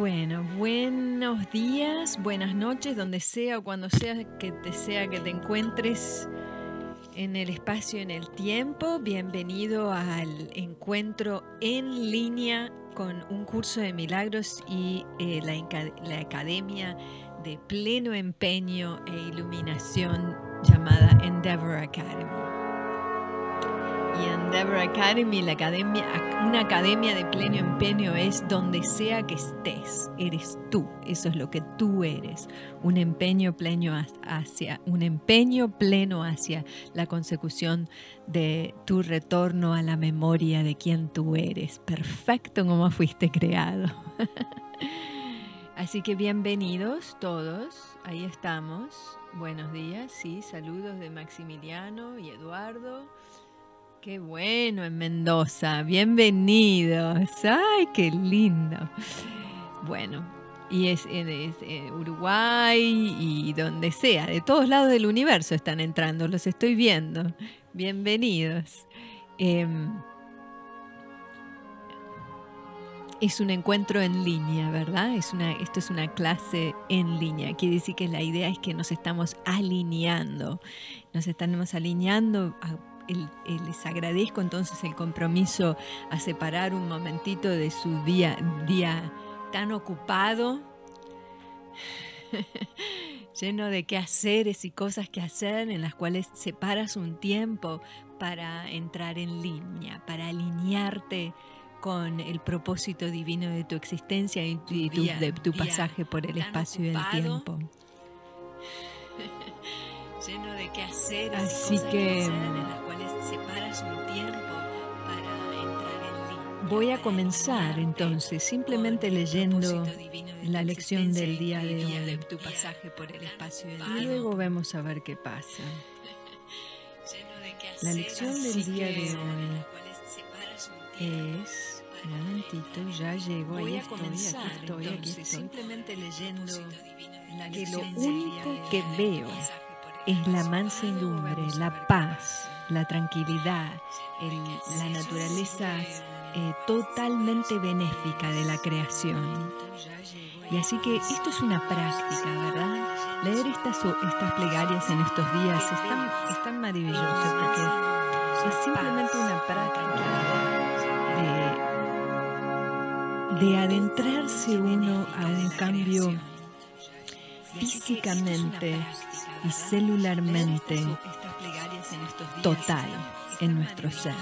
Bueno, buenos días, buenas noches, donde sea o cuando sea que te sea que te encuentres en el espacio, en el tiempo. Bienvenido al encuentro en línea con un curso de milagros y eh, la, la academia de pleno empeño e iluminación llamada Endeavor Academy y Endeavor Academy, la academia, una academia de pleno empeño es donde sea que estés, eres tú, eso es lo que tú eres, un empeño pleno hacia, un empeño pleno hacia la consecución de tu retorno a la memoria de quien tú eres, perfecto como fuiste creado. Así que bienvenidos todos, ahí estamos. Buenos días, sí, saludos de Maximiliano y Eduardo. Qué bueno en Mendoza, bienvenidos. Ay, qué lindo. Bueno, y es, en eh, Uruguay y donde sea, de todos lados del universo están entrando, los estoy viendo. Bienvenidos. Em, es un encuentro en línea, ¿verdad? Es una, esto es una clase en línea. Quiere decir que la idea es que nos estamos alineando, nos estamos alineando a les agradezco entonces el compromiso a separar un momentito de su día, día tan ocupado, lleno de quehaceres y cosas que hacer, en las cuales separas un tiempo para entrar en línea, para alinearte con el propósito divino de tu existencia y tu, de tu pasaje por el espacio y el tiempo. Lleno de quehaceres. Así y cosas que, hacer Voy a comenzar entonces simplemente leyendo la lección del día de hoy. y luego vamos a ver qué pasa. La lección del día de hoy es un momentito, ya llego, ahí estoy, aquí estoy, aquí leyendo Que lo único que veo es la mansedumbre, la paz, la tranquilidad, la naturaleza eh, totalmente benéfica de la creación. Y así que esto es una práctica, ¿verdad? Leer estas, estas plegarias en estos días es tan, maravilloso porque es simplemente una práctica de, de adentrarse uno a un cambio físicamente y celularmente total en nuestro ser.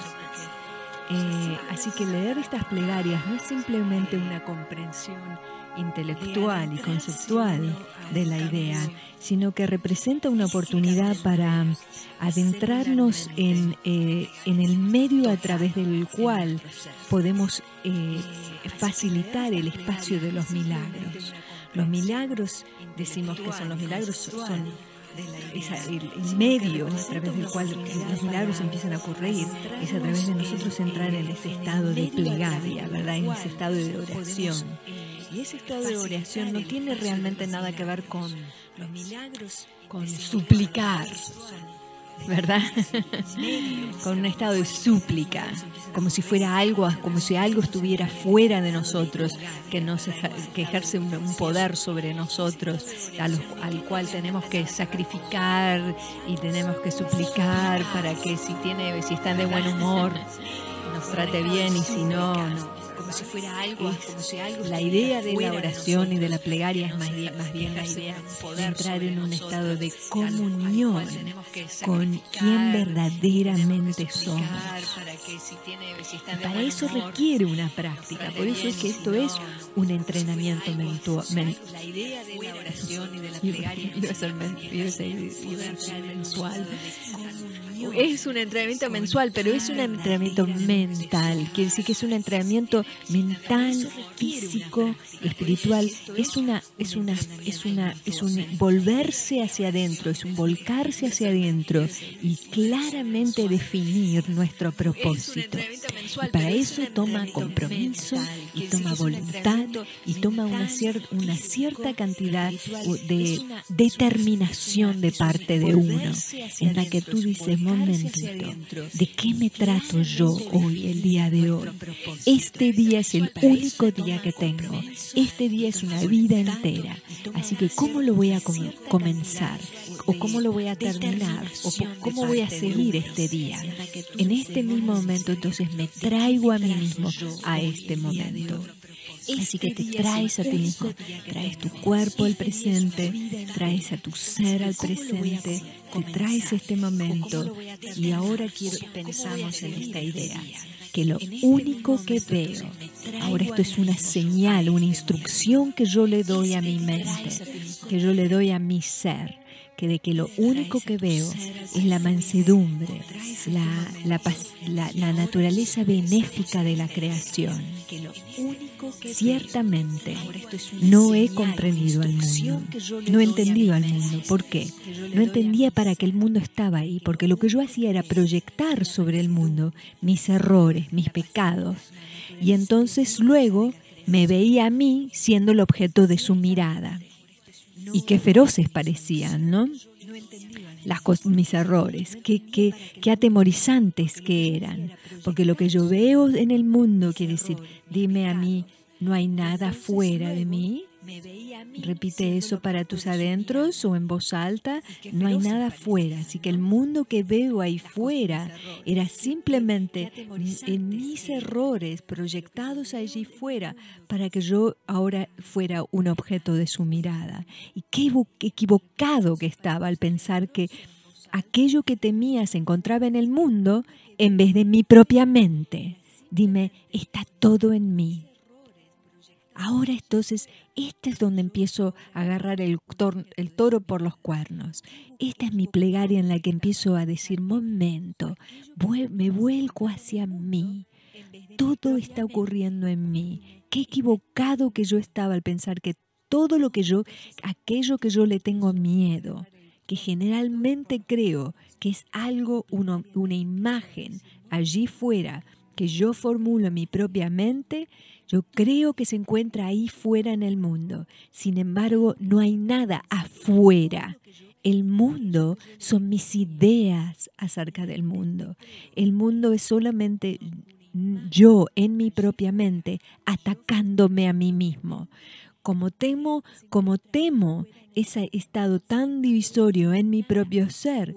Eh, así que leer estas plegarias no es simplemente una comprensión intelectual y conceptual de la idea, sino que representa una oportunidad para adentrarnos en, eh, el medio a través del cual podemos eh, facilitar el espacio de los milagros. Los milagros, decimos que son los milagros, son el, medio a través del cual los milagros empiezan a ocurrir es a través de nosotros entrar en ese estado de plegaria, ¿verdad? En ese estado de oración. Y ese estado de oración no tiene realmente nada que ver con, con suplicar, ¿verdad? con un estado de súplica, como si fuera algo, como si algo estuviera fuera de nosotros, que, ejerce un, poder sobre nosotros, al, cual tenemos que sacrificar y tenemos que suplicar para que si tiene, si está de buen humor, nos trate bien y si no como si fuera algo, es, La idea de la oración y de la plegaria es más bien, más la idea de entrar en un estado de comunión con quien verdaderamente somos. Y para eso requiere una práctica, por eso es que esto es un entrenamiento mental. La idea de la oración y de la plegaria mensual es un entrenamiento mensual, pero es un entrenamiento mental. Quiere decir que es un entrenamiento mental, físico, espiritual. Es una, es una, es una, es un volverse hacia adentro, es un volcarse hacia adentro y claramente definir nuestro propósito. Y para eso toma compromiso y toma voluntad y toma una, cierta una cierta cantidad de determinación de parte de uno, en la que tú dices, momentito de qué me trato yo hoy, el día de hoy. Este día es el único día que tengo. Este día es una vida entera. Así que ¿cómo lo voy a comenzar? ¿O cómo lo voy a terminar? ¿O cómo voy a seguir este día? En este mismo momento entonces me traigo a mí mismo a este momento. Así que te traes a ti mismo, traes tu cuerpo al presente, traes a tu ser al presente, que traes este momento y ahora quiero, pensamos en esta idea, que lo este único que veo, ahora esto es una señal, una instrucción que yo le doy a mi mente, que yo le doy a mi ser que de que lo único que veo es la mansedumbre, la, la naturaleza benéfica de la creación. Ciertamente, no he comprendido al mundo, no he entendido al mundo. ¿Por qué? No entendía para qué el mundo estaba ahí, porque lo que yo hacía era proyectar sobre el mundo mis errores, mis pecados. Y entonces luego me veía a mí siendo el objeto de su mirada y qué feroces parecían, ¿no? Las mis errores, qué, qué, qué atemorizantes que eran, porque lo que yo veo en el mundo quiere decir, dime a mí, no hay nada fuera de mí, Repite eso para tus adentros o en voz alta. No hay nada fuera, así que el mundo que veo ahí fuera era simplemente en mis errores proyectados allí fuera para que yo ahora fuera un objeto de su mirada. Y qué equivocado que estaba al pensar que aquello que temía se encontraba en el mundo en vez de mi propia mente. Dime, está todo en mí. Ahora entonces, este es donde empiezo a agarrar el, toro por los cuernos. Esta es mi plegaria en la que empiezo a decir, momento, me vuelco hacia mí. Todo está ocurriendo en mí. Qué equivocado que yo estaba al pensar que todo lo que yo, aquello que yo le tengo miedo, que generalmente creo que es algo, una imagen allí fuera que yo formulo en mi propia mente, yo creo que se encuentra ahí fuera en el mundo. Sin embargo, no hay nada afuera. El mundo son mis ideas acerca del mundo. El mundo es solamente yo en mi propia mente atacándome a mí mismo. Como temo, como temo ese estado tan divisorio en mi propio ser,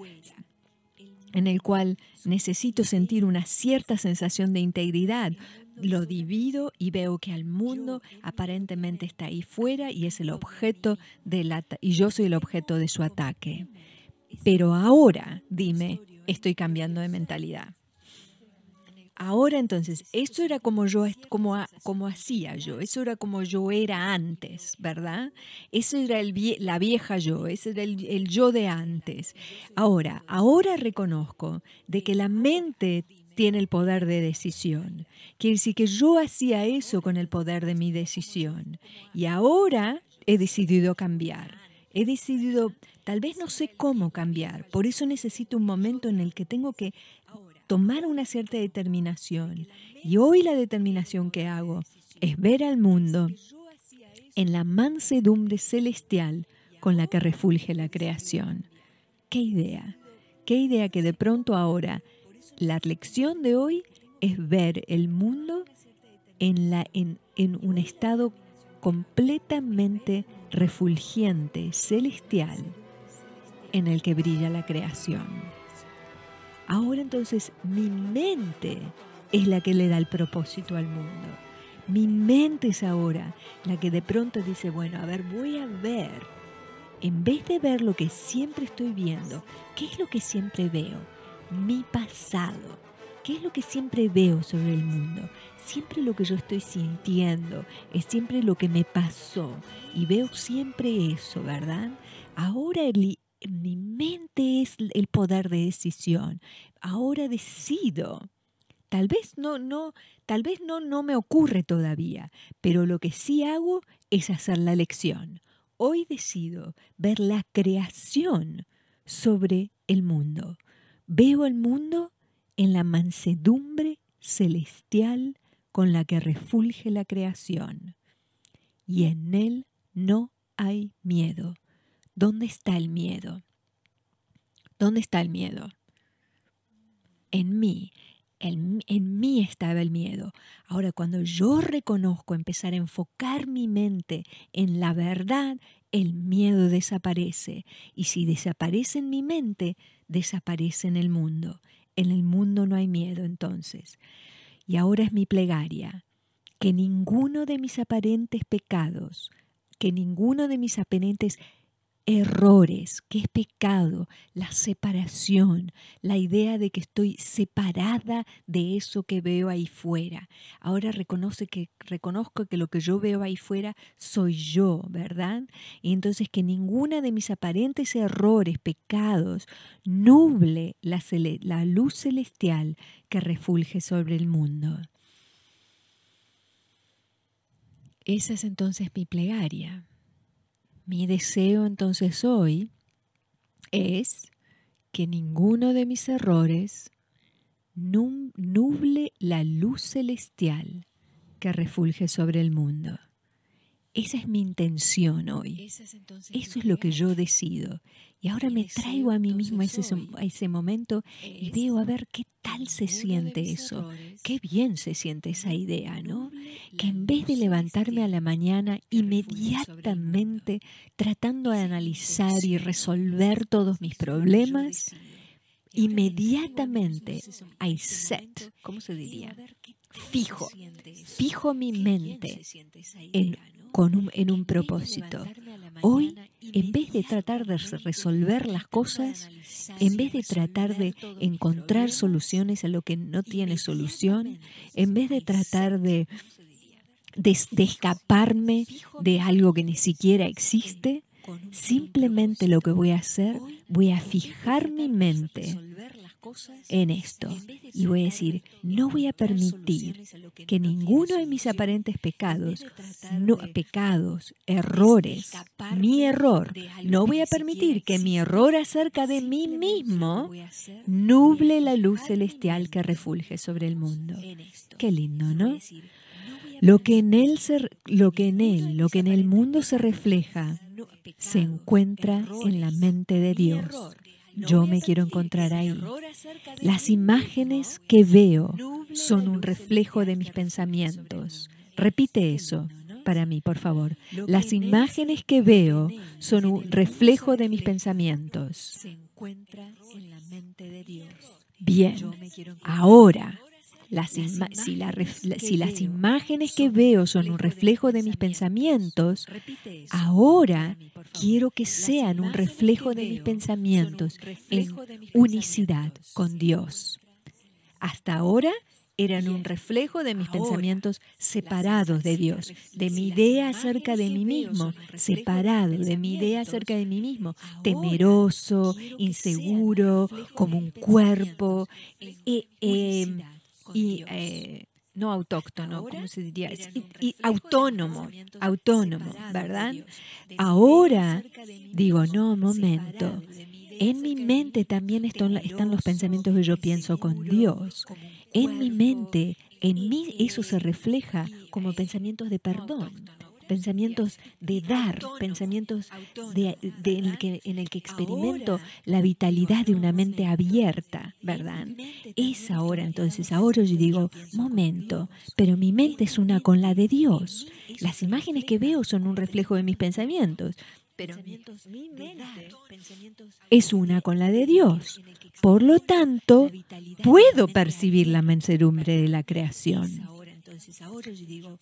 en el cual necesito sentir una cierta sensación de integridad. Lo divido y veo que al mundo aparentemente está ahí fuera y es el objeto la y yo soy el objeto de su ataque. Pero ahora, dime, estoy cambiando de mentalidad. Ahora entonces, eso era como yo, como, como hacía yo, eso era como yo era antes, ¿verdad? Eso era el, la vieja yo, ese era el, el yo de antes. Ahora, ahora reconozco de que la mente tiene el poder de decisión. Quiere decir que yo hacía eso con el poder de mi decisión. Y ahora he decidido cambiar. He decidido, tal vez no sé cómo cambiar, por eso necesito un momento en el que tengo que tomar una cierta determinación. Y hoy la determinación que hago es ver al mundo en la mansedumbre celestial con la que refulge la creación. ¡Qué idea! ¡Qué idea que de pronto ahora la lección de hoy es ver el mundo en, la, un estado completamente refulgiente, celestial, en el que brilla la creación. Ahora entonces mi mente es la que le da el propósito al mundo. Mi mente es ahora la que de pronto dice, bueno, a ver, voy a ver, en vez de ver lo que siempre estoy viendo, ¿qué es lo que siempre veo? Mi pasado. ¿Qué es lo que siempre veo sobre el mundo? Siempre lo que yo estoy sintiendo, es siempre lo que me pasó y veo siempre eso, ¿verdad? Ahora el, mi mente es el poder de decisión. Ahora decido. Tal vez no, no, tal vez no, no me ocurre todavía, pero lo que sí hago es hacer la lección. Hoy decido ver la creación sobre el mundo. Veo el mundo en la mansedumbre celestial con la que refulge la creación. Y en él no hay miedo. ¿Dónde está el miedo? ¿Dónde está el miedo? En mí. en mí estaba el miedo. Ahora, cuando yo reconozco, empezar a enfocar mi mente en la verdad, el miedo desaparece. Y si desaparece en mi mente, desaparece en el mundo. En el mundo no hay miedo entonces. Y ahora es mi plegaria, que ninguno de mis aparentes pecados, que ninguno de mis aparentes errores, que es pecado, la separación, la idea de que estoy separada de eso que veo ahí fuera. Ahora que, reconozco que lo que yo veo ahí fuera soy yo, ¿verdad? Y entonces que ninguna de mis aparentes errores, pecados, nuble la, la luz celestial que refulge sobre el mundo. Esa es entonces mi plegaria. Mi deseo entonces hoy es que ninguno de mis errores nuble la luz celestial que refulge sobre el mundo. Esa es mi intención hoy. Eso es lo que yo decido. Y ahora me traigo a mí mismo a ese, a ese momento y veo a ver qué tal se siente eso. Qué bien se siente esa idea, ¿no? Que en vez de levantarme a la mañana inmediatamente tratando de analizar y resolver todos mis problemas, este inmediatamente este I set, ¿cómo se diría? fijo, fijo mi mente en, con un, en un propósito. Hoy, en vez de tratar de resolver las cosas, en vez de tratar de encontrar soluciones a lo que no tiene solución, en vez de tratar de escaparme de algo que ni siquiera existe, simplemente lo que voy a hacer, voy a fijar mi mente en esto y voy a decir, no voy a permitir que ninguno de mis aparentes pecados, no, pecados, errores, mi error, no voy a permitir que mi error acerca de mí mismo nuble la luz celestial que refulge sobre el mundo. Qué lindo, ¿no? Lo que en él, lo que en él, lo que en el mundo se refleja, se encuentra en la mente de Dios yo me quiero encontrar ahí. Las imágenes que veo son un reflejo de mis pensamientos. Repite eso para mí, por favor. Las imágenes que veo son un reflejo de mis pensamientos. Bien, ahora las si, las imágenes que veo son un reflejo de mis pensamientos, ahora quiero que sean un reflejo de mis pensamientos en unicidad con Dios. Hasta ahora eran un reflejo de mis pensamientos separados de Dios, de mi idea acerca de mí mismo, separado de mi idea acerca de mí mismo, temeroso, inseguro, como un cuerpo, y eh, no autóctono, ¿cómo se diría? Y, autónomo, autónomo, ¿verdad? Ahora digo, no, momento. En mi mente también están los pensamientos que yo pienso con Dios. En mi mente, en mí eso se eh, refleja como eh, pensamientos de perdón, pensamientos de dar, pensamientos en, el que, experimento la vitalidad de una mente abierta, ¿verdad? Es ahora entonces, ahora yo digo, momento, pero mi mente es una con la de Dios. Las imágenes que veo son un reflejo de mis pensamientos. Pero mi mente es una con la de Dios. Por lo tanto, puedo percibir la mansedumbre de la creación digo,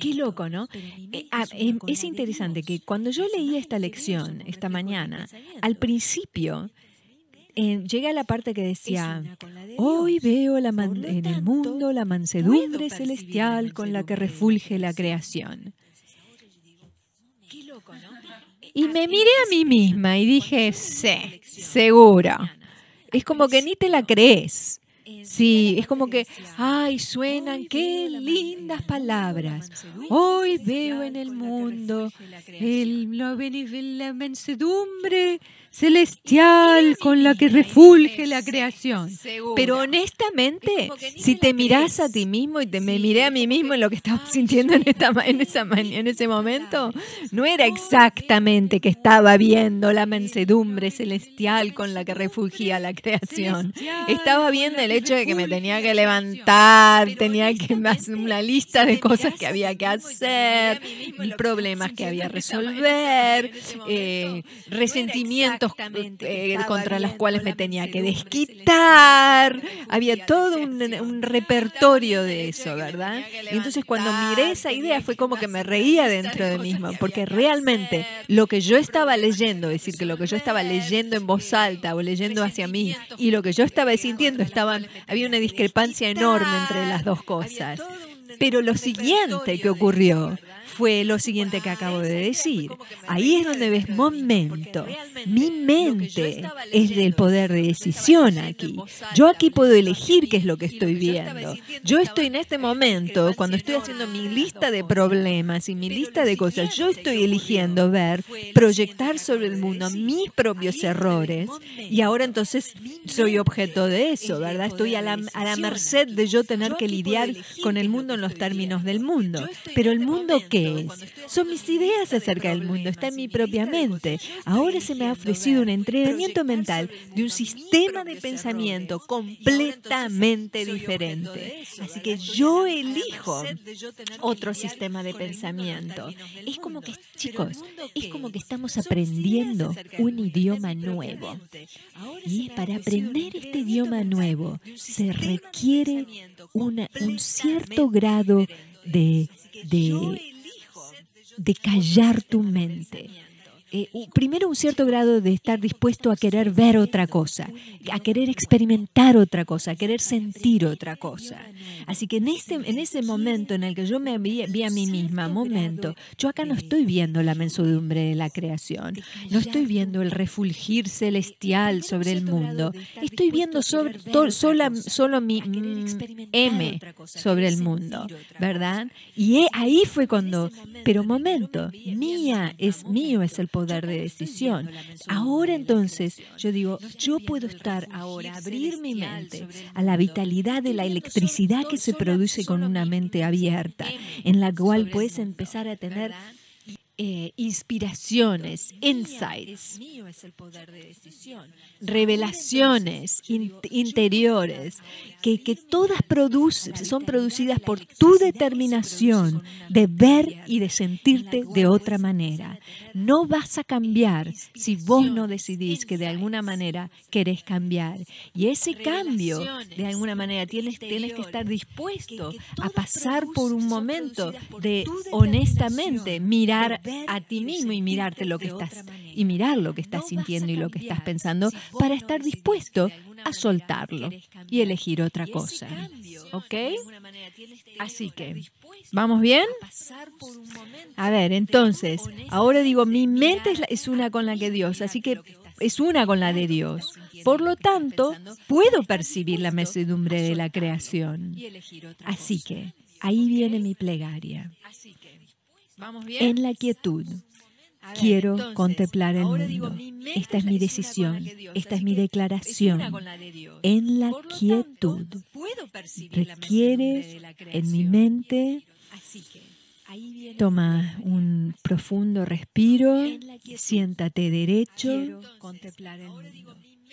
qué loco, ¿no? Eh, ah, es, em, interesante que cuando yo leí esta lección esta este mañana, al principio eh, llegué a la parte que decía, hoy veo en el mundo la mansedumbre celestial con la que refulge la creación. Y ah, me miré a mí misma y dije, sí, seguro. Es como que ni te la crees. Sí, es como que, ay, suenan qué lindas palabras. Hoy veo en el mundo el la mansedumbre celestial con la que refulge la creación. Pero honestamente, si te mirás a ti mismo y te me miré a mí mismo en lo que estaba sintiendo en, en ese momento, no era exactamente que estaba viendo la mansedumbre celestial con la que refugía la creación. Estaba viendo el hecho de que me tenía que levantar, tenía que hacer una lista de cosas que había que hacer, problemas que había que resolver, eh, resentimientos eh, contra las cuales me tenía que desquitar. Había todo un, repertorio de eso, ¿verdad? Y entonces cuando miré esa idea fue como que me reía dentro de mí misma, porque realmente lo que yo estaba leyendo, es decir, que lo que yo estaba leyendo en voz alta o leyendo hacia mí y lo que yo estaba sintiendo, estaban, había una discrepancia enorme entre las dos cosas. Pero lo siguiente que ocurrió fue lo siguiente que acabo de decir. Ahí es donde ves momento. Mi mente es del poder de decisión aquí. Yo aquí puedo elegir qué es lo que estoy viendo. Yo estoy en este momento, cuando estoy haciendo mi lista de problemas y mi lista de cosas, yo estoy eligiendo ver, proyectar sobre el mundo mis propios errores y ahora entonces soy objeto de eso, ¿verdad? Estoy a la, merced de yo tener que lidiar con el mundo en los términos del mundo. Pero el este mundo que son mis ideas acerca del mundo, está en mi propia mente. Ahora se me ha ofrecido un entrenamiento mental de un sistema de pensamiento completamente diferente. Así que yo elijo otro sistema de pensamiento. Es como que, chicos, es como que estamos aprendiendo un idioma nuevo. Y para aprender este idioma nuevo se requiere un cierto grado de de callar tu mente eh, primero un cierto grado de estar dispuesto a querer ver otra cosa, a querer experimentar otra cosa, a querer sentir otra cosa. Así que en, este, ese momento en el que yo me vi, a mí misma, momento, yo acá no estoy viendo la mensudumbre de la creación, no estoy viendo el refulgir celestial sobre el mundo, estoy viendo sobre, solo mi mm, M sobre el mundo, ¿verdad? Y ahí fue cuando, pero momento, mía es mío, es el poder poder de decisión. Ahora entonces yo digo, yo puedo estar ahora, abrir mi mente a la vitalidad de la electricidad que se produce con una mente abierta, en la cual puedes empezar a tener eh, inspiraciones, insights, revelaciones interiores que, todas son producidas por tu determinación de ver y de sentirte de otra manera. No vas a cambiar si vos no decidís que de alguna manera querés cambiar. Y ese cambio, de alguna manera, tienes, tienes que estar dispuesto a pasar por un momento de honestamente mirar a ti mismo y mirarte lo que estás y mirar lo que estás sintiendo y lo que estás pensando para estar dispuesto a soltarlo y elegir otra cosa. ¿Ok? Este así que, ¿vamos bien? A ver, entonces, ahora digo, mi mente es una con la que Dios, así que es una con la de Dios. Por lo tanto, puedo percibir la mesedumbre de la creación. Así que, ahí viene mi plegaria. En la quietud. Quiero contemplar el mundo. esta es mi decisión, esta es mi declaración. en la quietud requieres en mi mente Toma un profundo respiro, siéntate derecho, contemplar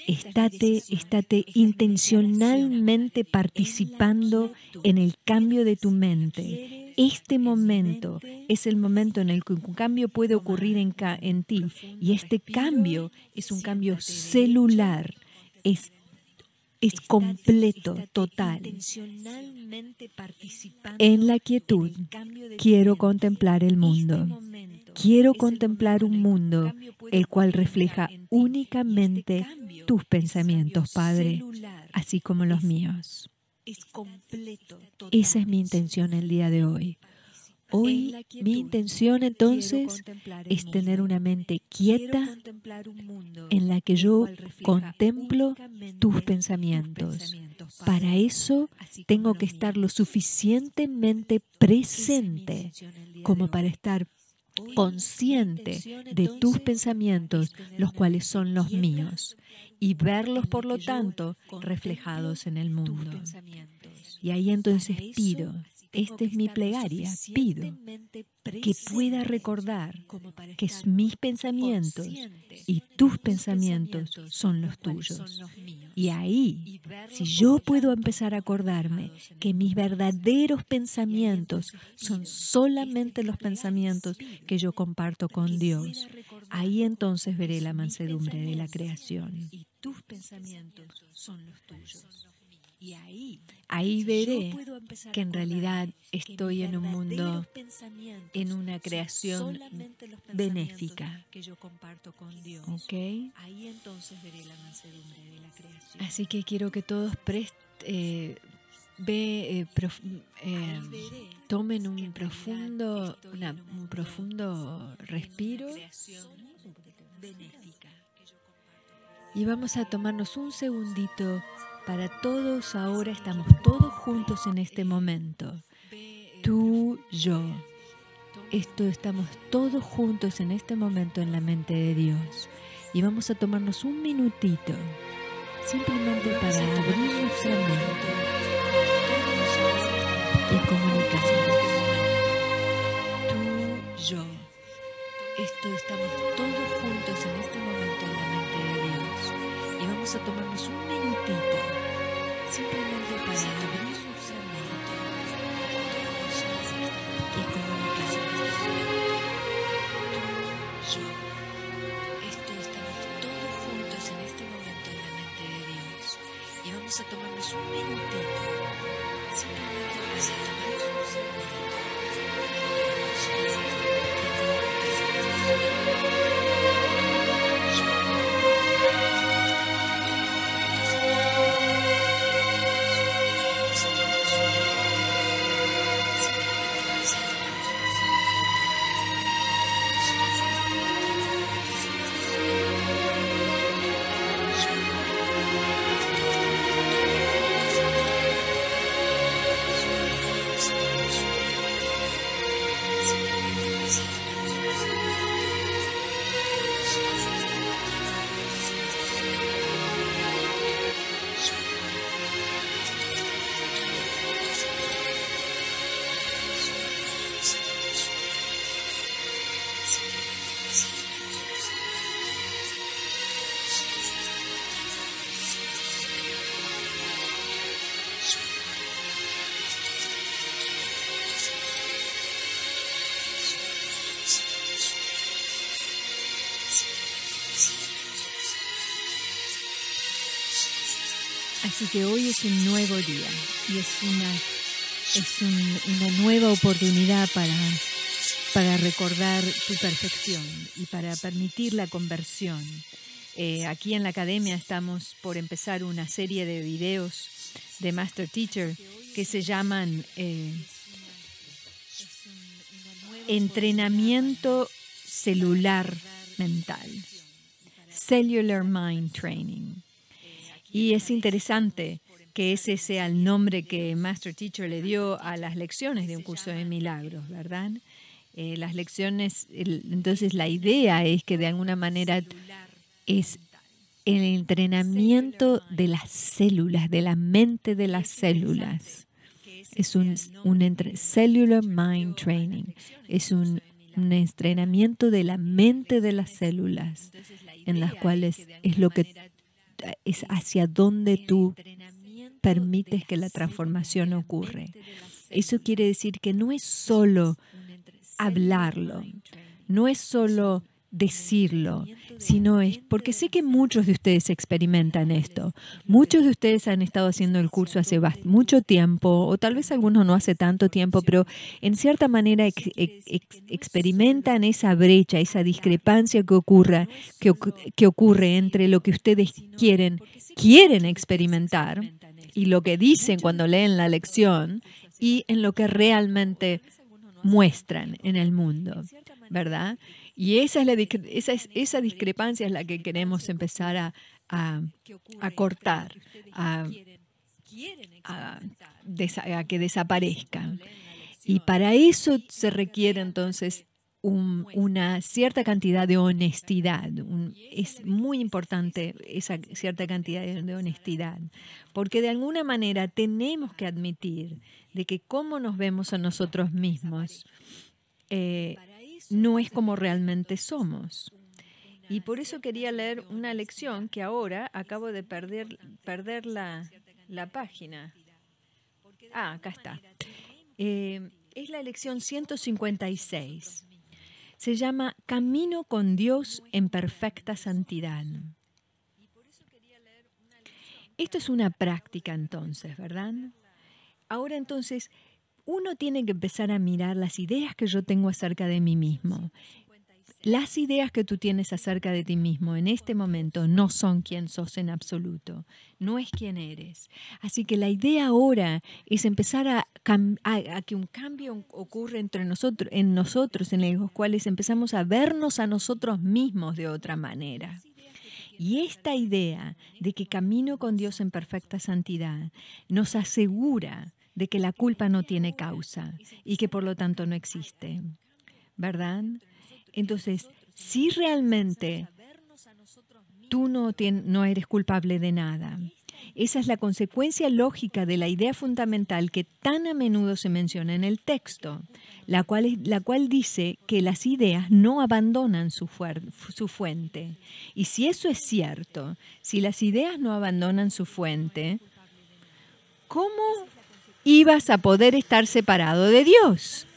estate, estate intencionalmente participando en el cambio de tu mente. Este momento es el momento en el que un cambio puede ocurrir en, ti y este cambio es un cambio celular, es es completo, total. En la quietud quiero contemplar el mundo. Quiero contemplar un mundo el cual refleja únicamente tus pensamientos, Padre, así como los míos. Esa es mi intención el día de hoy. Hoy mi intención entonces es tener una mente quieta en la que yo contemplo tus pensamientos. Para eso tengo que estar lo suficientemente presente como para estar consciente de tus pensamientos, los cuales son los míos, y verlos, por lo tanto, reflejados en el mundo. Y ahí entonces pido esta es mi plegaria. Pido que pueda recordar que mis pensamientos y tus pensamientos son los tuyos. Y ahí, si yo puedo empezar a acordarme que mis verdaderos pensamientos son este solamente los pensamientos que yo comparto con Dios, ahí entonces veré la mansedumbre de la creación. Y tus pensamientos son los tuyos. Y ahí, veré que en realidad estoy en un mundo, en una creación benéfica. Que comparto con Así que quiero que todos presten... Eh, ve, eh, eh, tomen un profundo, un profundo respiro y vamos a tomarnos un segundito para todos ahora, estamos todos juntos en este momento. Tú, yo. Esto estamos todos juntos en este momento en la mente de Dios. Y vamos a tomarnos un minutito, simplemente para abrir nuestra mente y comunicarnos. Tú, yo. Esto estamos todos juntos en este momento en la mente de Dios. Y vamos a tomarnos un minutito simplemente para abrir sus hermanos de comunicación. Tú, yo, esto estamos todos juntos en este momento en la mente de Dios y vamos a tomarnos un minutito simplemente para abrir sus meditado. Así que hoy es un nuevo día y es una, es una nueva oportunidad para, para recordar tu perfección y para permitir la conversión. Eh, aquí en la academia estamos por empezar una serie de videos de Master Teacher que se llaman eh, entrenamiento celular mental, cellular mind training. Y es interesante que ese sea el nombre que Master Teacher le dio a las lecciones de un curso de milagros, ¿verdad? Eh, las lecciones, entonces la idea es que de alguna manera es el entrenamiento de las células, de la mente de las células. Es un, cellular mind training, es un entrenamiento de la mente de las células, en las cuales es lo que es hacia donde tú permites que la transformación ocurre. Eso quiere decir que no es solo hablarlo, no es solo decirlo, sino es porque sé que muchos de ustedes experimentan esto. Muchos de ustedes han estado haciendo el curso hace mucho tiempo, o tal vez algunos no hace tanto tiempo, pero en cierta manera experimentan esa brecha, esa discrepancia que, ocurra, ocurre entre lo que ustedes quieren, quieren experimentar y lo que dicen cuando leen la lección y en lo que realmente muestran en el mundo, ¿verdad? Y esa, es la, esa, es, esa discrepancia es la que queremos empezar a, cortar, a, que desaparezcan. Y para eso se requiere entonces una cierta cantidad de honestidad. es muy importante esa cierta cantidad de, honestidad, porque de alguna manera tenemos que admitir de que cómo nos vemos a nosotros mismos. Eh, no es como realmente somos. Y por eso quería leer una lección que ahora acabo de perder, perder la, página. Ah, acá está. Eh, es la lección 156. Se llama Camino con Dios en perfecta santidad. Esto es una práctica entonces, ¿verdad? Ahora entonces, uno tiene que empezar a mirar las ideas que yo tengo acerca de mí mismo. Las ideas que tú tienes acerca de ti mismo en este momento no son quien sos en absoluto, no es quien eres. Así que la idea ahora es empezar a, que un cambio ocurra entre nosotros, en nosotros, en los cuales empezamos a vernos a nosotros mismos de otra manera. Y esta idea de que camino con Dios en perfecta santidad nos asegura de que la culpa no tiene causa y que por lo tanto no existe. ¿Verdad? Entonces, si realmente tú no, eres culpable de nada, esa es la consecuencia lógica de la idea fundamental que tan a menudo se menciona en el texto, la cual, dice que las ideas no abandonan su, su, fuente. Y si eso es cierto, si las ideas no abandonan su fuente, ¿cómo ibas a poder estar separado de Dios.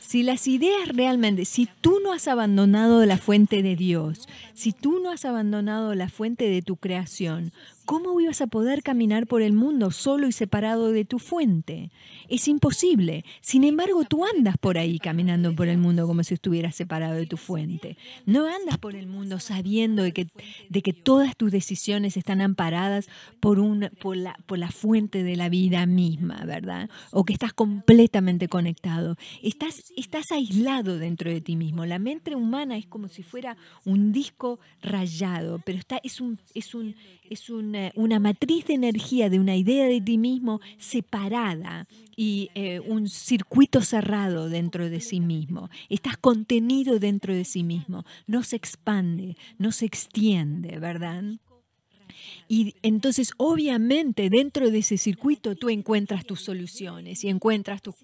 Si las ideas realmente, si tú no has abandonado la fuente de Dios, si tú no has abandonado la fuente de tu creación, ¿Cómo ibas a poder caminar por el mundo solo y separado de tu fuente? Es imposible. Sin embargo, tú andas por ahí caminando por el mundo como si estuvieras separado de tu fuente. No andas por el mundo sabiendo de que, de que todas tus decisiones están amparadas por, una, por, la, fuente de la vida misma, ¿verdad? O que estás completamente conectado. Estás, estás aislado dentro de ti mismo. La mente humana es como si fuera un disco rayado, pero está, es un... Es un es una, matriz de energía, de una idea de ti mismo separada y eh, un circuito cerrado dentro de sí mismo. Estás contenido dentro de sí mismo, no se expande, no se extiende, ¿verdad? Y entonces, obviamente, dentro de ese circuito tú encuentras tus soluciones y encuentras tus,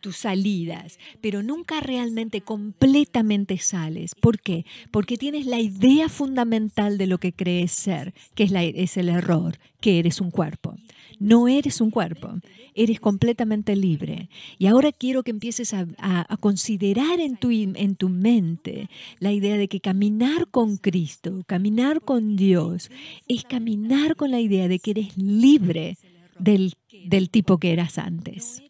tus salidas, pero nunca realmente completamente sales. ¿Por qué? Porque tienes la idea fundamental de lo que crees ser, que es, el error, que eres un cuerpo. No eres un cuerpo, eres completamente libre. Y ahora quiero que empieces a, considerar en tu, en tu mente la idea de que caminar con Cristo, caminar con Dios, es caminar con la idea de que eres libre del, tipo que eras antes.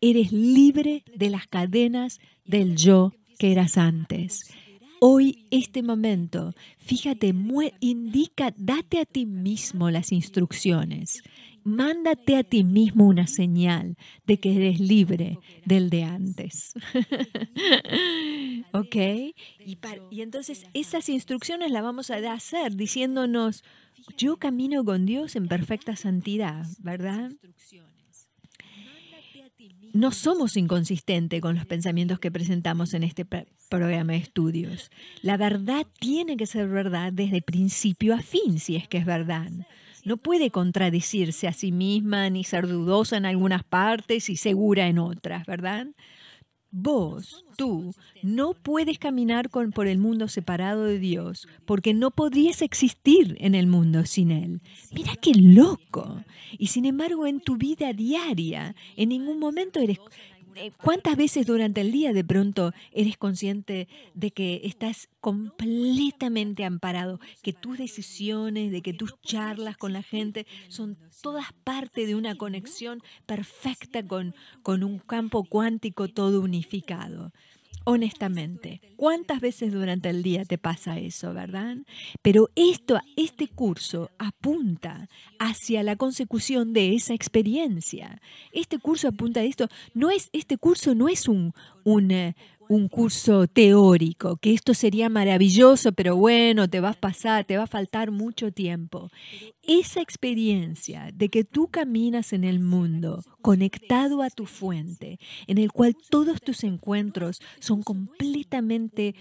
Eres libre de las cadenas del yo que eras antes. Hoy, este momento, fíjate, indica, date a ti mismo las instrucciones. Mándate a ti mismo una señal de que eres libre del de antes. ¿Ok? Y, y entonces esas instrucciones las vamos a hacer diciéndonos, yo camino con Dios en perfecta santidad, ¿verdad? No somos inconsistentes con los pensamientos que presentamos en este programa de estudios. La verdad tiene que ser verdad desde principio a fin, si es que es verdad. No puede contradecirse a sí misma, ni ser dudosa en algunas partes y segura en otras, ¿verdad? Vos, tú, no puedes caminar por el mundo separado de Dios, porque no podrías existir en el mundo sin Él. Mira qué loco. Y sin embargo, en tu vida diaria, en ningún momento eres, ¿Cuántas veces durante el día de pronto eres consciente de que estás completamente amparado, que tus decisiones, de que tus charlas con la gente son todas parte de una conexión perfecta con, con un campo cuántico todo unificado? honestamente. ¿Cuántas veces durante el día te pasa eso, verdad? Pero esto, este curso apunta hacia la consecución de esa experiencia. Este curso apunta a esto. No es, este curso no es un, un eh, un curso teórico, que esto sería maravilloso, pero bueno, te vas a pasar, te va a faltar mucho tiempo. Esa experiencia de que tú caminas en el mundo conectado a tu fuente, en el cual todos tus encuentros son completamente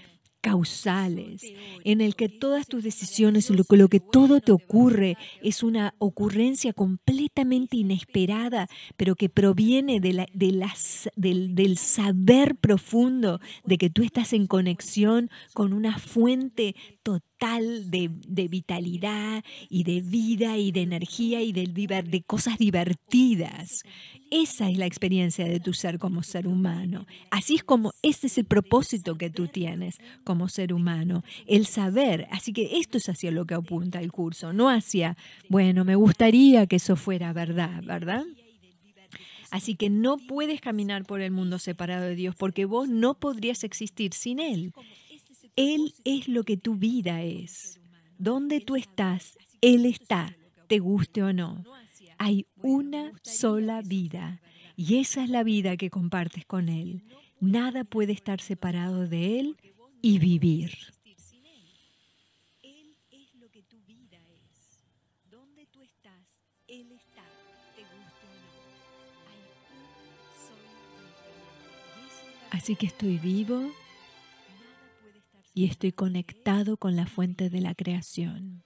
causales, en el que todas tus decisiones, lo, lo que todo te ocurre, es una ocurrencia completamente inesperada, pero que proviene del, del saber profundo de que tú estás en conexión con una fuente total de, vitalidad y de vida y de energía y de cosas divertidas. Esa es la experiencia de tu ser como ser humano. Así es como ese es el propósito que tú tienes como ser humano, el saber. Así que esto es hacia lo que apunta el curso, no hacia, bueno, me gustaría que eso fuera verdad, ¿verdad? Así que no puedes caminar por el mundo separado de Dios porque vos no podrías existir sin Él. Él es lo que tu vida es. Donde tú estás, Él está, te guste o no. Hay una sola vida y esa es la vida que compartes con Él. Nada puede estar separado de Él y vivir. Así que estoy vivo, y estoy conectado con la fuente de la creación.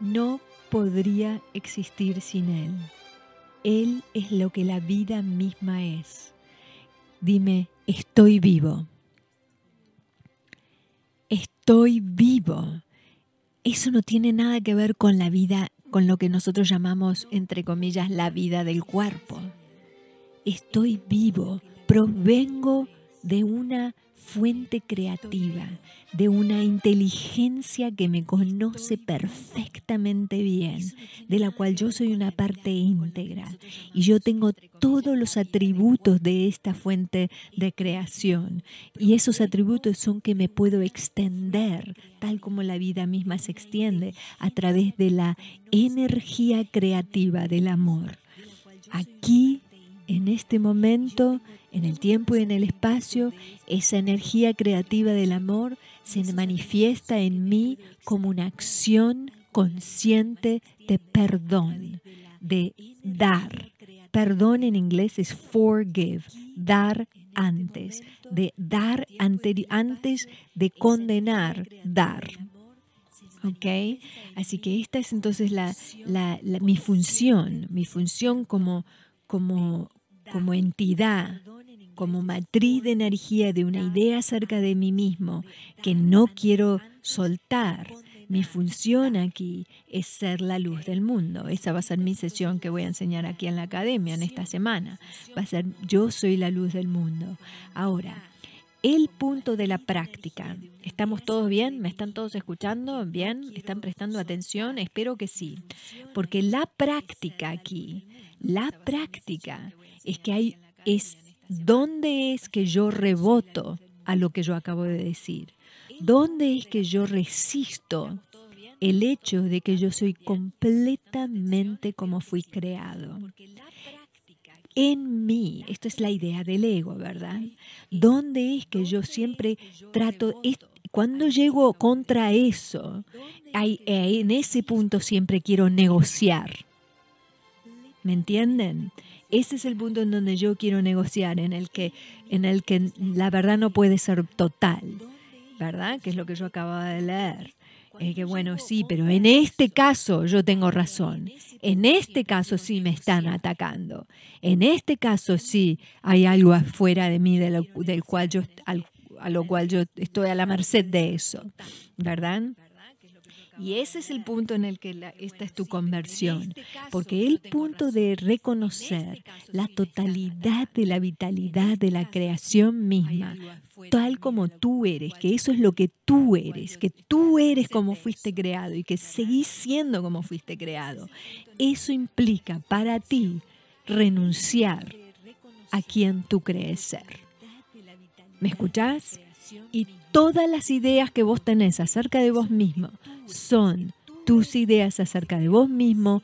No podría existir sin Él. Él es lo que la vida misma es. Dime, estoy vivo estoy vivo. Eso no tiene nada que ver con la vida, con lo que nosotros llamamos, entre comillas, la vida del cuerpo. Estoy vivo, provengo de una fuente creativa de una inteligencia que me conoce perfectamente bien, de la cual yo soy una parte íntegra y yo tengo todos los atributos de esta fuente de creación y esos atributos son que me puedo extender tal como la vida misma se extiende a través de la energía creativa del amor. Aquí, en este momento, en el tiempo y en el espacio, esa energía creativa del amor se manifiesta en mí como una acción consciente de perdón, de dar. Perdón en inglés es forgive, dar antes, de dar antes de condenar, dar. ¿Ok? Así que esta es entonces mi función, mi función como, como, como entidad, como matriz de energía de una idea acerca de mí mismo que no quiero soltar. Mi función aquí es ser la luz del mundo. Esa va a ser mi sesión que voy a enseñar aquí en la academia en esta semana. Va a ser yo soy la luz del mundo. Ahora, el punto de la práctica. ¿Estamos todos bien? ¿Me están todos escuchando? ¿Bien? ¿Están prestando atención? Espero que sí. Porque la práctica aquí la práctica es que hay, es dónde es que yo reboto a lo que yo acabo de decir, dónde es que yo resisto el hecho de que yo soy completamente como fui creado. En mí, esto es la idea del ego, ¿verdad? ¿Dónde es que yo siempre trato, cuando llego contra eso, en ese punto siempre quiero negociar? ¿Me entienden? Ese es el punto en donde yo quiero negociar, en el que, en el que la verdad no puede ser total, ¿verdad? Que es lo que yo acababa de leer. Es que bueno, sí, pero en este caso yo tengo razón. En este caso sí me están atacando. En este caso sí hay algo afuera de mí del cual yo, a lo cual yo estoy a la merced de eso, ¿verdad? Y ese es el punto en el que esta es tu conversión, este porque el punto de este reconocer la totalidad de la este vitalidad de la creación misma, tal como tú eres, que eso es lo que tú eres, que tú eres como fuiste creado y que seguís siendo como fuiste creado. Eso implica para ti renunciar a quien tú crees ser. ¿Me escuchás? Y todas las ideas que vos tenés acerca de vos mismo, son tus ideas acerca de vos mismo,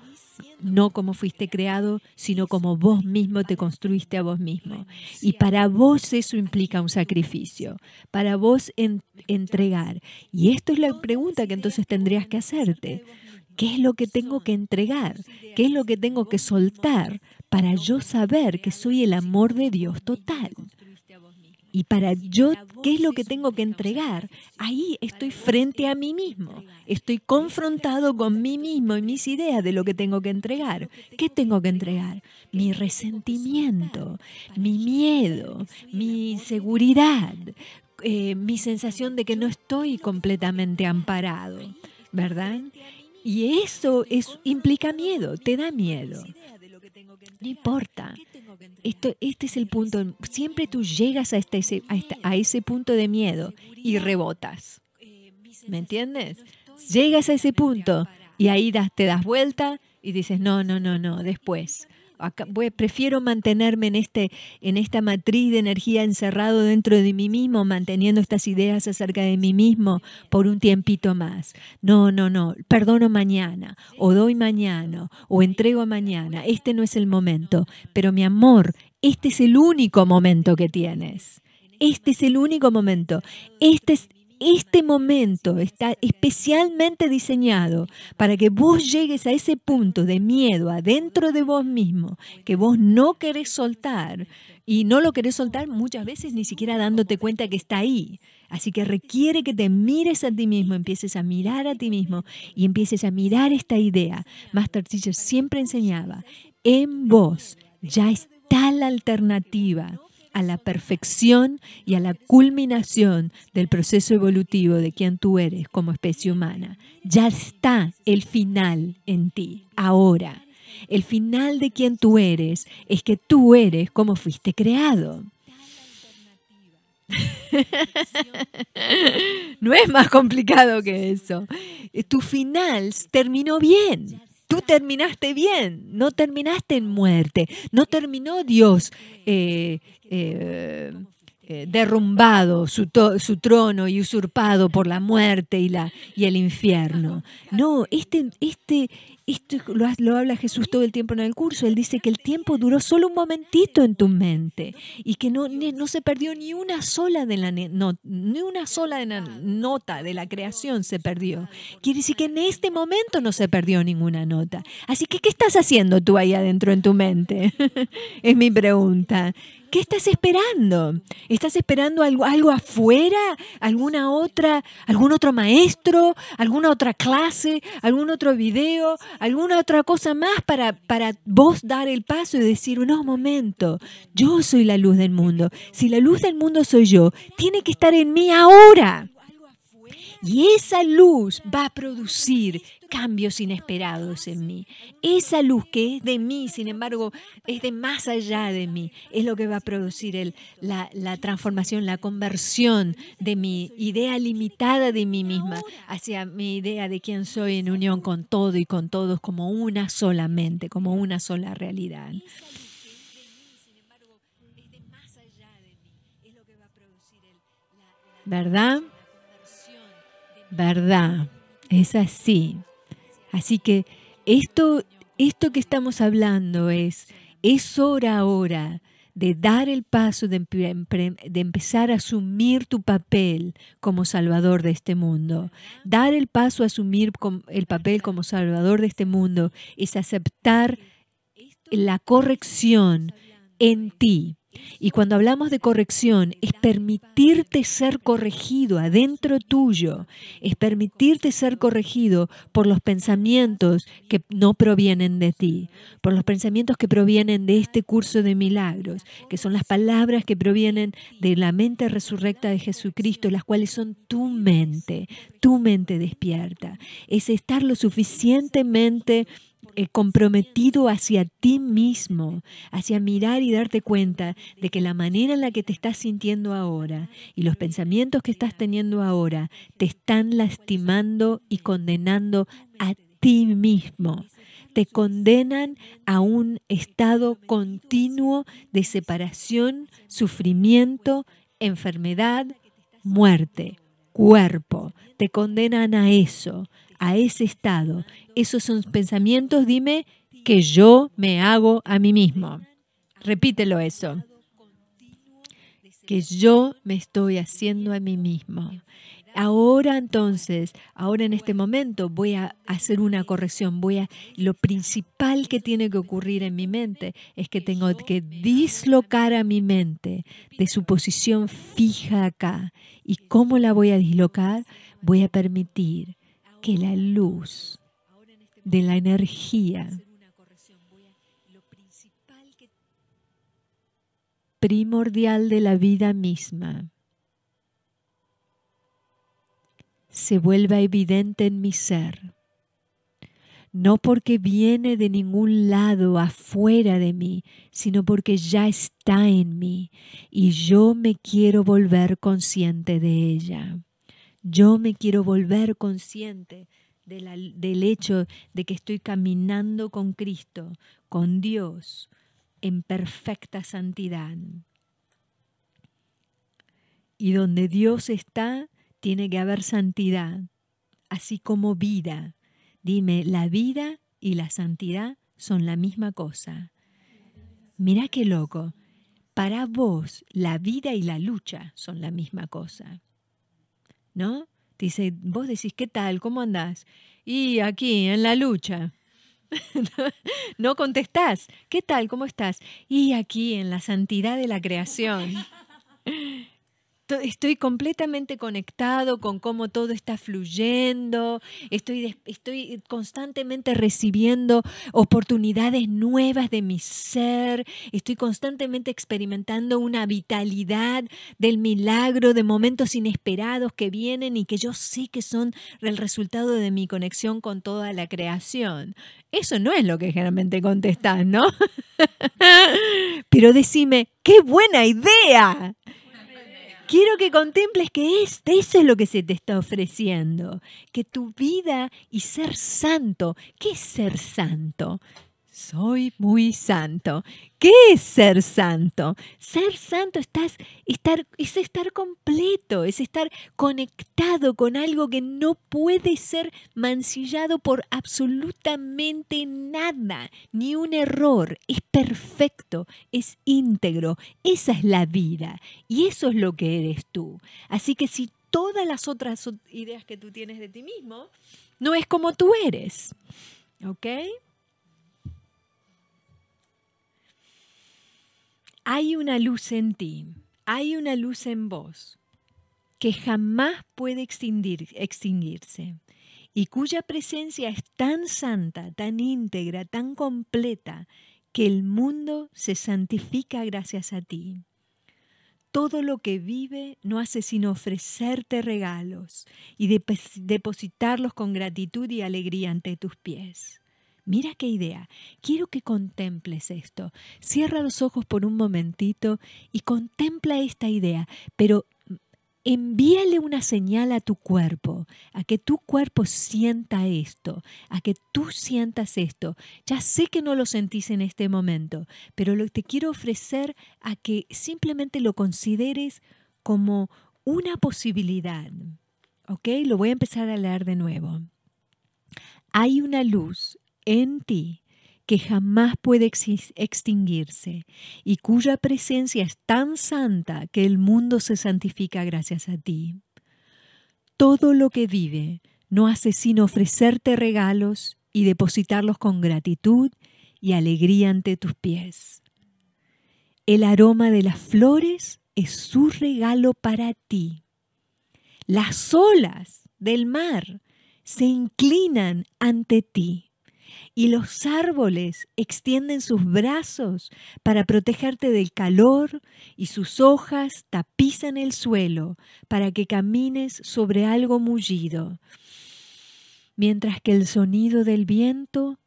no como fuiste creado, sino como vos mismo te construiste a vos mismo. Y para vos eso implica un sacrificio, para vos entregar. Y esto es la pregunta que entonces tendrías que hacerte. ¿Qué es lo que tengo que entregar? ¿Qué es lo que tengo que soltar para yo saber que soy el amor de Dios total? Y para yo, ¿qué es lo que tengo que entregar? Ahí estoy frente a mí mismo. Estoy confrontado con mí mismo y mis ideas de lo que tengo que entregar. ¿Qué tengo que entregar? Mi resentimiento, mi miedo, mi inseguridad, eh, mi sensación de que no estoy completamente amparado, ¿verdad? Y eso es, implica miedo, te da miedo. No importa. Esto, este es el punto. Siempre tú llegas a, este, este, a, ese punto de miedo y rebotas. ¿Me entiendes? Llegas a ese punto y ahí te das vuelta y dices, no, no, no, no, después prefiero mantenerme en, este, en esta matriz de energía encerrado dentro de mí mismo, manteniendo estas ideas acerca de mí mismo por un tiempito más. No, no, no, perdono mañana, o doy mañana, o entrego mañana. Este no es el momento, pero mi amor, este es el único momento que tienes. Este es el único momento. Este es este momento está especialmente diseñado para que vos llegues a ese punto de miedo adentro de vos mismo, que vos no querés soltar y no lo querés soltar muchas veces ni siquiera dándote cuenta que está ahí. Así que requiere que te mires a ti mismo, empieces a mirar a ti mismo y empieces a mirar esta idea. Master Teacher siempre enseñaba, en vos ya está la alternativa a la perfección y a la culminación del proceso evolutivo de quien tú eres como especie humana. Ya está el final en ti, ahora. El final de quien tú eres es que tú eres como fuiste creado. no es más complicado que eso. Tu final terminó bien tú terminaste bien, no terminaste en muerte, no terminó Dios eh, eh, eh, derrumbado su, su, trono y usurpado por la muerte y, la, y el infierno. No, este, este esto lo, habla Jesús todo el tiempo en el curso. Él dice que el tiempo duró solo un momentito en tu mente y que no, no se perdió ni una sola de la no, ni una sola de la nota de la creación se perdió. Quiere decir que en este momento no se perdió ninguna nota. Así que, ¿qué estás haciendo tú ahí adentro en tu mente? es mi pregunta. ¿Qué estás esperando? ¿Estás esperando algo, algo afuera? ¿Alguna otra, algún otro maestro? ¿Alguna otra clase? ¿Algún otro video? ¿Alguna otra cosa más para, para vos dar el paso y decir, no, momento, yo soy la luz del mundo. Si la luz del mundo soy yo, tiene que estar en mí ahora. Y esa luz va a producir cambios inesperados en mí. Esa luz que es de mí, sin embargo, es de más allá de mí, es lo que va a producir la, la transformación, la conversión de mi idea limitada de mí misma hacia mi idea de quién soy en unión con todo y con todos como una sola mente, como una sola realidad. ¿Verdad? ¿Verdad? Es así. Así que esto, esto que estamos hablando es, es hora ahora de dar el paso, de, de, empezar a asumir tu papel como salvador de este mundo. Dar el paso a asumir el papel como salvador de este mundo es aceptar la corrección en ti. Y cuando hablamos de corrección, es permitirte ser corregido adentro tuyo, es permitirte ser corregido por los pensamientos que no provienen de ti, por los pensamientos que provienen de este curso de milagros, que son las palabras que provienen de la mente resurrecta de Jesucristo, las cuales son tu mente, tu mente despierta. Es estar lo suficientemente eh, comprometido hacia ti mismo, hacia mirar y darte cuenta de que la manera en la que te estás sintiendo ahora y los pensamientos que estás teniendo ahora te están lastimando y condenando a ti mismo te condenan a un estado continuo de separación, sufrimiento, enfermedad, muerte, cuerpo. Te condenan a eso a ese estado. Esos son pensamientos, dime, que yo me hago a mí mismo. Repítelo eso. Que yo me estoy haciendo a mí mismo. Ahora entonces, ahora en este momento voy a hacer una corrección, voy a lo principal que tiene que ocurrir en mi mente es que tengo que dislocar a mi mente de su posición fija acá. ¿Y cómo la voy a dislocar? Voy a permitir que la luz de la energía primordial de la vida misma se vuelva evidente en mi ser, no porque viene de ningún lado afuera de mí, sino porque ya está en mí y yo me quiero volver consciente de ella. Yo me quiero volver consciente del hecho de que estoy caminando con Cristo, con Dios, en perfecta santidad. Y donde Dios está, tiene que haber santidad, así como vida. Dime, la vida y la santidad son la misma cosa. Mira qué loco. Para vos, la vida y la lucha son la misma cosa. ¿no? dice, vos decís, ¿qué tal? ¿Cómo andás? Y aquí, en la lucha. no contestás, ¿qué tal? ¿Cómo estás? Y aquí, en la santidad de la creación estoy completamente conectado con cómo todo está fluyendo, estoy, estoy constantemente recibiendo oportunidades nuevas de mi ser, estoy constantemente experimentando una vitalidad del milagro, de momentos inesperados que vienen y que yo sé que son el resultado de mi conexión con toda la creación. Eso no es lo que generalmente contestás, ¿no? Pero decime, qué buena idea. Quiero que contemples que este, eso es lo que se te está ofreciendo, que tu vida y ser santo, ¿qué es ser santo? Soy muy santo. ¿Qué es ser santo? Ser santo estás, estar, es estar completo, es estar conectado con algo que no puede ser mancillado por absolutamente nada, ni un error. Es perfecto, es íntegro. Esa es la vida y eso es lo que eres tú. Así que si todas las otras ideas que tú tienes de ti mismo no es como tú eres, ¿ok? Hay una luz en ti, hay una luz en vos que jamás puede extinguirse y cuya presencia es tan santa, tan íntegra, tan completa, que el mundo se santifica gracias a ti. Todo lo que vive no hace sino ofrecerte regalos y depositarlos con gratitud y alegría ante tus pies. Mira qué idea. Quiero que contemples esto. Cierra los ojos por un momentito y contempla esta idea, pero envíale una señal a tu cuerpo, a que tu cuerpo sienta esto, a que tú sientas esto. Ya sé que no lo sentís en este momento, pero lo, te quiero ofrecer a que simplemente lo consideres como una posibilidad. ¿Ok? Lo voy a empezar a leer de nuevo. Hay una luz en ti que jamás puede extinguirse y cuya presencia es tan santa que el mundo se santifica gracias a ti. Todo lo que vive no hace sino ofrecerte regalos y depositarlos con gratitud y alegría ante tus pies. El aroma de las flores es su regalo para ti. Las olas del mar se inclinan ante ti y los árboles extienden sus brazos para protegerte del calor y sus hojas tapizan el suelo para que camines sobre algo mullido, mientras que el sonido del viento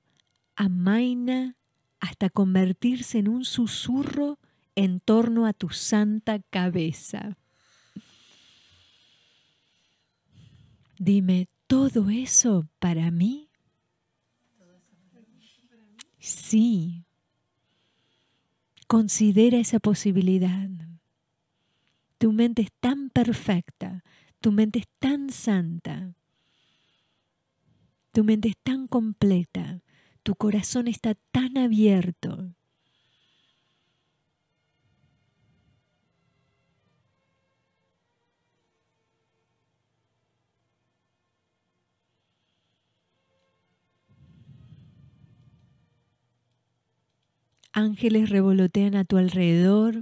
amaina hasta convertirse en un susurro en torno a tu santa cabeza. Dime, ¿todo eso para mí? Sí. Considera esa posibilidad. Tu mente es tan perfecta, tu mente es tan santa, tu mente es tan completa, tu corazón está tan abierto ángeles revolotean a tu alrededor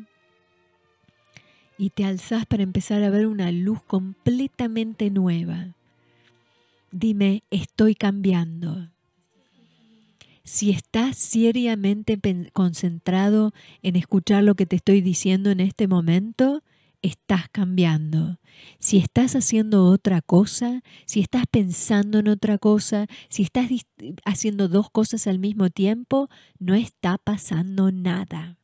y te alzas para empezar a ver una luz completamente nueva. Dime, estoy cambiando. Si estás seriamente concentrado en escuchar lo que te estoy diciendo en este momento, estás cambiando. Si estás haciendo otra cosa, si estás pensando en otra cosa, si estás haciendo dos cosas al mismo tiempo, no está pasando nada.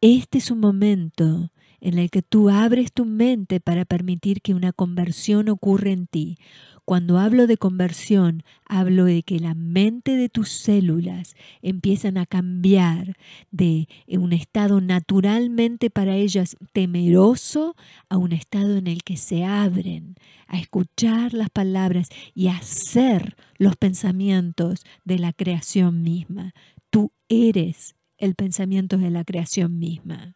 Este es un momento en el que tú abres tu mente para permitir que una conversión ocurra en ti. Cuando hablo de conversión, hablo de que la mente de tus células empiezan a cambiar de un estado naturalmente para ellas temeroso a un estado en el que se abren a escuchar las palabras y a hacer los pensamientos de la creación misma. Tú eres el pensamiento de la creación misma.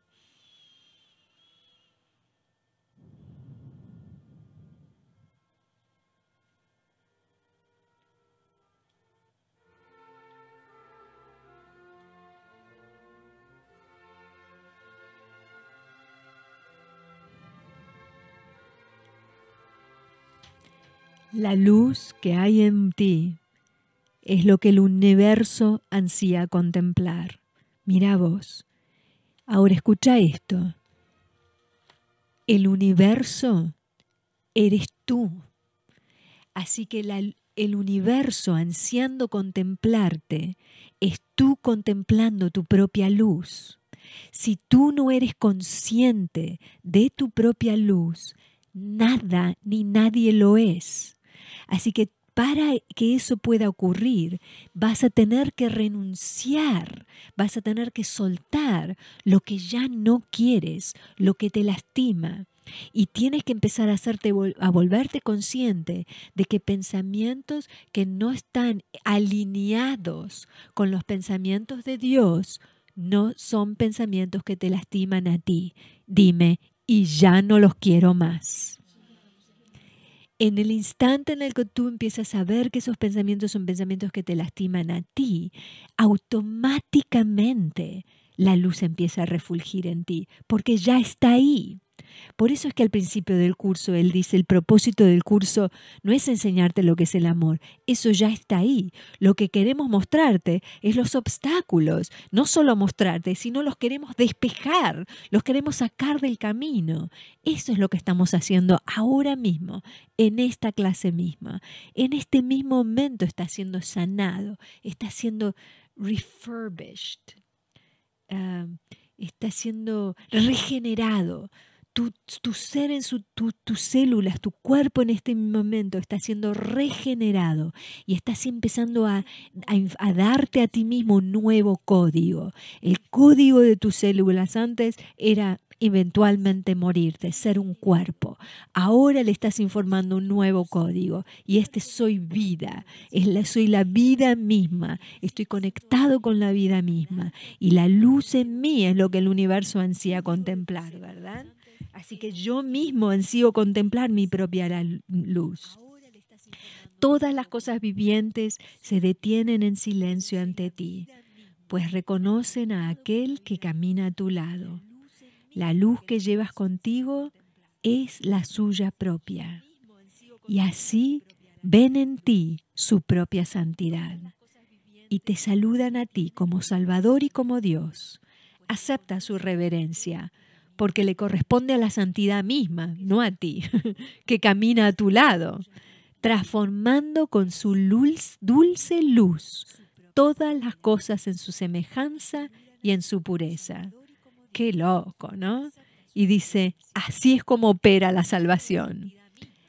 La luz que hay en ti es lo que el universo ansía contemplar. Mira vos. Ahora escucha esto. El universo eres tú. Así que el universo ansiando contemplarte es tú contemplando tu propia luz. Si tú no eres consciente de tu propia luz, nada ni nadie lo es. Así que para que eso pueda ocurrir, vas a tener que renunciar, vas a tener que soltar lo que ya no quieres, lo que te lastima. Y tienes que empezar a, hacerte, a volverte consciente de que pensamientos que no están alineados con los pensamientos de Dios no son pensamientos que te lastiman a ti. Dime, y ya no los quiero más en el instante en el que tú empiezas a ver que esos pensamientos son pensamientos que te lastiman a ti, automáticamente la luz empieza a refulgir en ti, porque ya está ahí. Por eso es que al principio del curso él dice, el propósito del curso no es enseñarte lo que es el amor, eso ya está ahí. Lo que queremos mostrarte es los obstáculos, no solo mostrarte, sino los queremos despejar, los queremos sacar del camino. Eso es lo que estamos haciendo ahora mismo, en esta clase misma. En este mismo momento está siendo sanado, está siendo refurbished, ah, está siendo regenerado tu, ser en tus células, tu cuerpo en este momento está siendo regenerado y estás empezando a, a, darte a ti mismo un nuevo código. El código de tus células antes era eventualmente morirte, ser un cuerpo. Ahora le estás informando un nuevo código y este soy vida, es la, soy la vida misma, estoy conectado con la vida misma y la luz en mí es lo que el universo ansía contemplar, ¿verdad? Así que yo mismo ansío contemplar mi propia luz. Todas las cosas vivientes se detienen en silencio ante ti, pues reconocen a aquel que camina a tu lado. La luz que llevas contigo es la suya propia. Y así ven en ti su propia santidad. Y te saludan a ti como Salvador y como Dios. Acepta su reverencia porque le corresponde a la santidad misma, no a ti, que camina a tu lado, transformando con su dulce luz todas las cosas en su semejanza y en su pureza. Qué loco, ¿no? Y dice, así es como opera la salvación.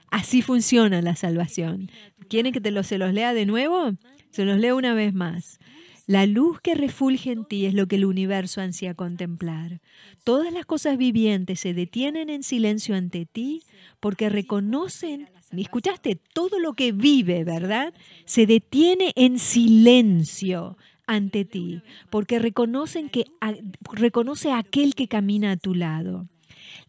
Así funciona la salvación. ¿Quieren que te lo, se los lea de nuevo? Se los leo una vez más. La luz que refulge en ti es lo que el universo ansía contemplar. Todas las cosas vivientes se detienen en silencio ante ti porque reconocen, ¿me escuchaste? Todo lo que vive, ¿verdad? Se detiene en silencio ante ti porque reconocen que reconoce a aquel que camina a tu lado.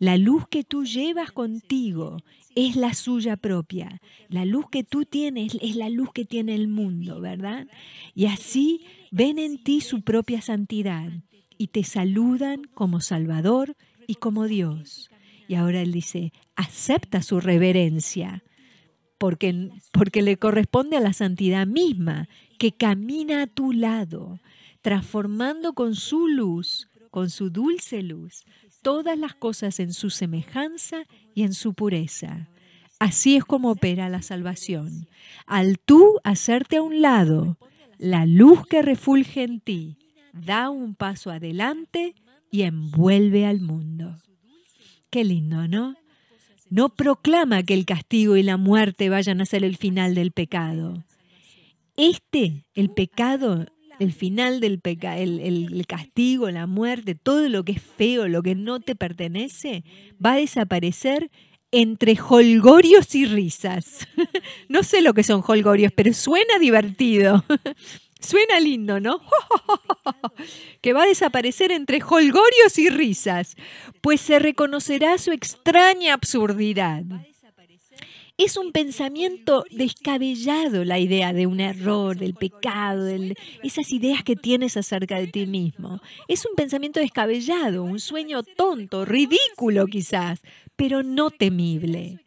La luz que tú llevas contigo es la suya propia. La luz que tú tienes es la luz que tiene el mundo, ¿verdad? Y así ven en ti su propia santidad y te saludan como Salvador y como Dios. Y ahora él dice, acepta su reverencia, porque, porque le corresponde a la santidad misma, que camina a tu lado, transformando con su luz, con su dulce luz, todas las cosas en su semejanza y en su pureza. Así es como opera la salvación. Al tú hacerte a un lado, la luz que refulge en ti da un paso adelante y envuelve al mundo. Qué lindo, ¿no? No proclama que el castigo y la muerte vayan a ser el final del pecado. Este, el pecado, el final del el, castigo, la muerte, todo lo que es feo, lo que no te pertenece, va a desaparecer entre holgorios y risas. No sé lo que son holgorios, pero suena divertido. Suena lindo, ¿no? que va a desaparecer entre holgorios y risas, pues se reconocerá su extraña absurdidad. Es un pensamiento descabellado la idea de un error, del pecado, esas ideas que tienes acerca de ti mismo. Es un pensamiento descabellado, un sueño tonto, ridículo quizás, pero no temible.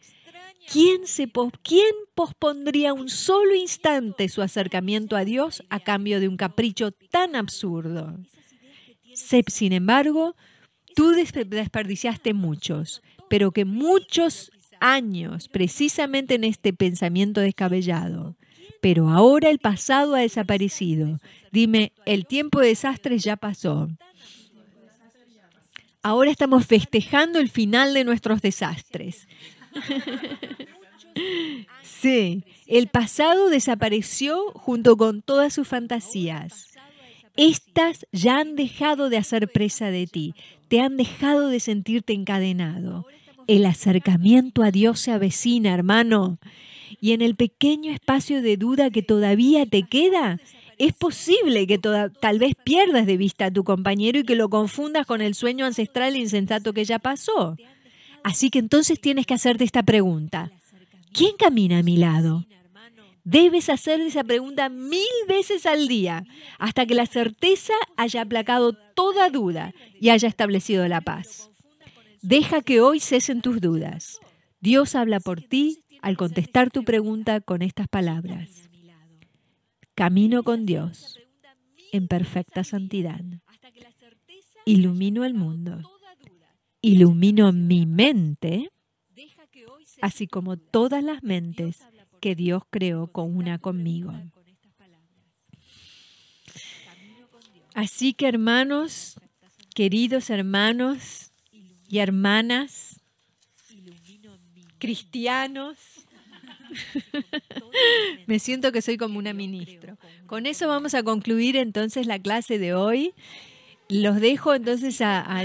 ¿Quién, se ¿Quién pospondría un solo instante su acercamiento a Dios a cambio de un capricho tan absurdo? Sin embargo, tú desperdiciaste muchos, pero que muchos años precisamente en este pensamiento descabellado. Pero ahora el pasado ha desaparecido. Dime, el tiempo de desastres ya pasó. Ahora estamos festejando el final de nuestros desastres. Sí, el pasado desapareció junto con todas sus fantasías. Estas ya han dejado de hacer presa de ti, te han dejado de sentirte encadenado. El acercamiento a Dios se avecina, hermano. Y en el pequeño espacio de duda que todavía te queda, es posible que tal vez pierdas de vista a tu compañero y que lo confundas con el sueño ancestral insensato que ya pasó. Así que entonces tienes que hacerte esta pregunta. ¿Quién camina a mi lado? Debes hacer esa pregunta mil veces al día hasta que la certeza haya aplacado toda duda y haya establecido la paz. Deja que hoy cesen tus dudas. Dios habla por ti al contestar tu pregunta con estas palabras. Camino con Dios en perfecta santidad. Ilumino el mundo. Ilumino mi mente, así como todas las mentes que Dios creó con una conmigo. Así que hermanos, queridos hermanos, y hermanas, cristianos. Me siento que soy como una ministro. Con eso vamos a concluir entonces la clase de hoy los dejo entonces a,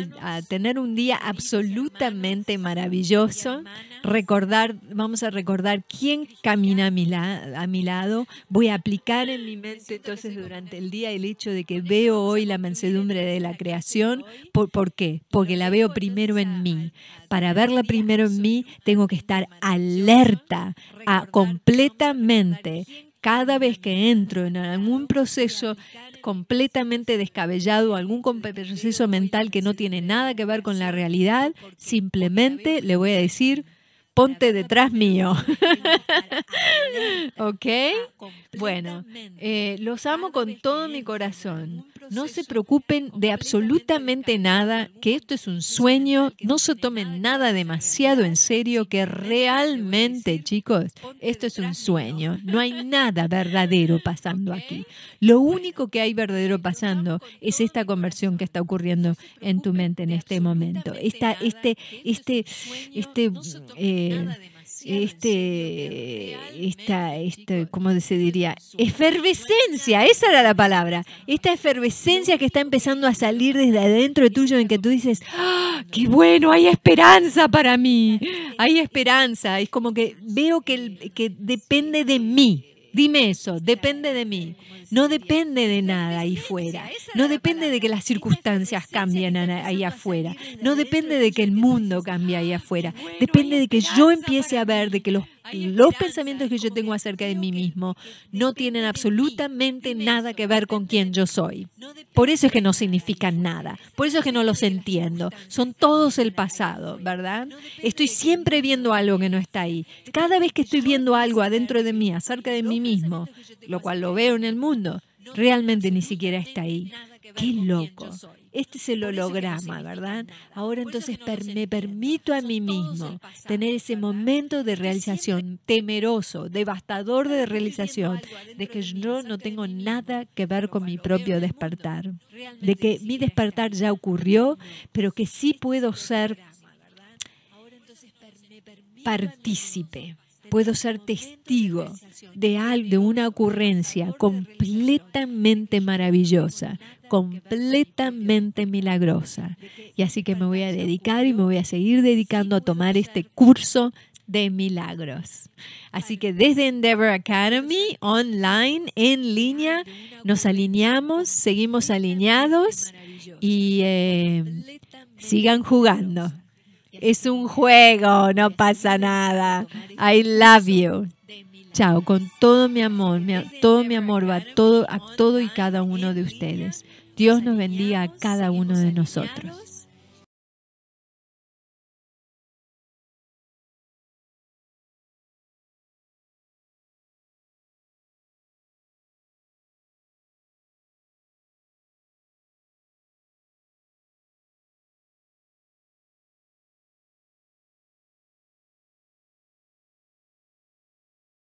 tener un día absolutamente maravilloso. Recordar, vamos a recordar quién camina a mi, lado. Voy a aplicar en mi mente entonces durante el día el hecho de que veo hoy la mansedumbre de la creación. ¿Por, qué? Porque la veo primero en mí. Para verla primero en mí, tengo que estar alerta a completamente cada vez que entro en algún proceso completamente descabellado, algún proceso mental que no tiene nada que ver con la realidad, simplemente le voy a decir, ponte detrás mío. ¿Ok? Bueno, eh, los amo con todo mi corazón. No se preocupen de absolutamente nada, que esto es un sueño, no se tomen nada demasiado en serio, que realmente, chicos, esto es un sueño. No hay nada verdadero pasando aquí. Lo único que hay verdadero pasando es esta conversión que está ocurriendo en tu mente en este momento. este, este, este, eh, este, esta, esta, ¿cómo se diría? Efervescencia, esa era la palabra. Esta efervescencia que está empezando a salir desde adentro de tuyo en que tú dices, ¡Ah! qué bueno, hay esperanza para mí, hay esperanza. Es como que veo que, que depende de mí. Dime eso, depende de mí. No depende de nada ahí fuera. No depende de que las circunstancias cambien ahí afuera. No depende de que el mundo cambie ahí afuera. Depende de que yo empiece a ver, de que los los pensamientos que yo tengo acerca de mí mismo no tienen absolutamente nada que ver con quién yo soy. Por eso es que no significan nada. Por eso es que no los entiendo. Son todos el pasado, ¿verdad? Estoy siempre viendo algo que no está ahí. Cada vez que estoy viendo algo adentro de mí, acerca de mí mismo, lo cual lo veo en el mundo, realmente ni siquiera está ahí. Qué loco. Este es el holograma, este ¿verdad? Ahora entonces me permito a mí mismo tener ese momento de realización temeroso, devastador de realización, de que yo no tengo nada que ver con mi propio despertar, de que mi despertar ya ocurrió, pero que sí puedo ser partícipe puedo ser testigo de, algo, de una ocurrencia completamente maravillosa, completamente milagrosa. Y así que me voy a dedicar y me voy a seguir dedicando a tomar este curso de milagros. Así que desde Endeavor Academy, online, en línea, nos alineamos, seguimos alineados y eh, sigan jugando. Es un juego, no pasa nada. I love you. Chao, con todo mi amor, todo mi amor va todo, a todo y cada uno de ustedes. Dios nos bendiga a cada uno de nosotros.